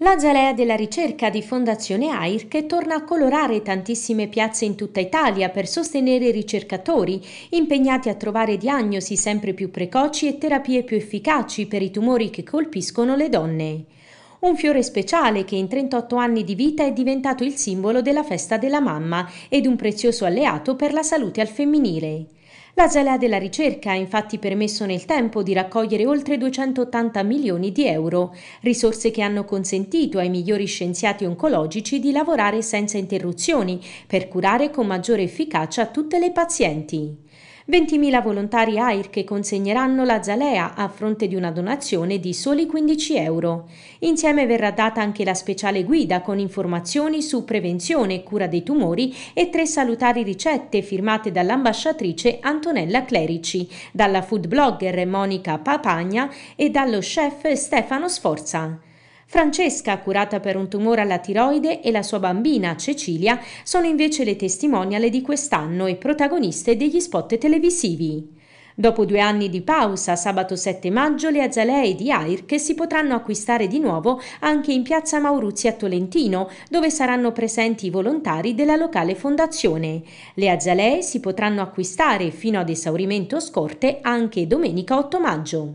La L'Azalea della ricerca di Fondazione AIRC torna a colorare tantissime piazze in tutta Italia per sostenere i ricercatori impegnati a trovare diagnosi sempre più precoci e terapie più efficaci per i tumori che colpiscono le donne. Un fiore speciale che in 38 anni di vita è diventato il simbolo della festa della mamma ed un prezioso alleato per la salute al femminile. La L'Asalea della ricerca ha infatti permesso nel tempo di raccogliere oltre 280 milioni di euro, risorse che hanno consentito ai migliori scienziati oncologici di lavorare senza interruzioni per curare con maggiore efficacia tutte le pazienti. 20.000 volontari AIR che consegneranno la Zalea a fronte di una donazione di soli 15 euro. Insieme verrà data anche la speciale guida con informazioni su prevenzione e cura dei tumori e tre salutari ricette firmate dall'ambasciatrice Antonella Clerici, dalla food blogger Monica Papagna e dallo chef Stefano Sforza. Francesca, curata per un tumore alla tiroide, e la sua bambina Cecilia sono invece le testimonial di quest'anno e protagoniste degli spot televisivi. Dopo due anni di pausa, sabato 7 maggio le azalee di AIRC si potranno acquistare di nuovo anche in piazza Mauruzzi a Tolentino, dove saranno presenti i volontari della locale fondazione. Le azalee si potranno acquistare fino ad esaurimento scorte anche domenica 8 maggio.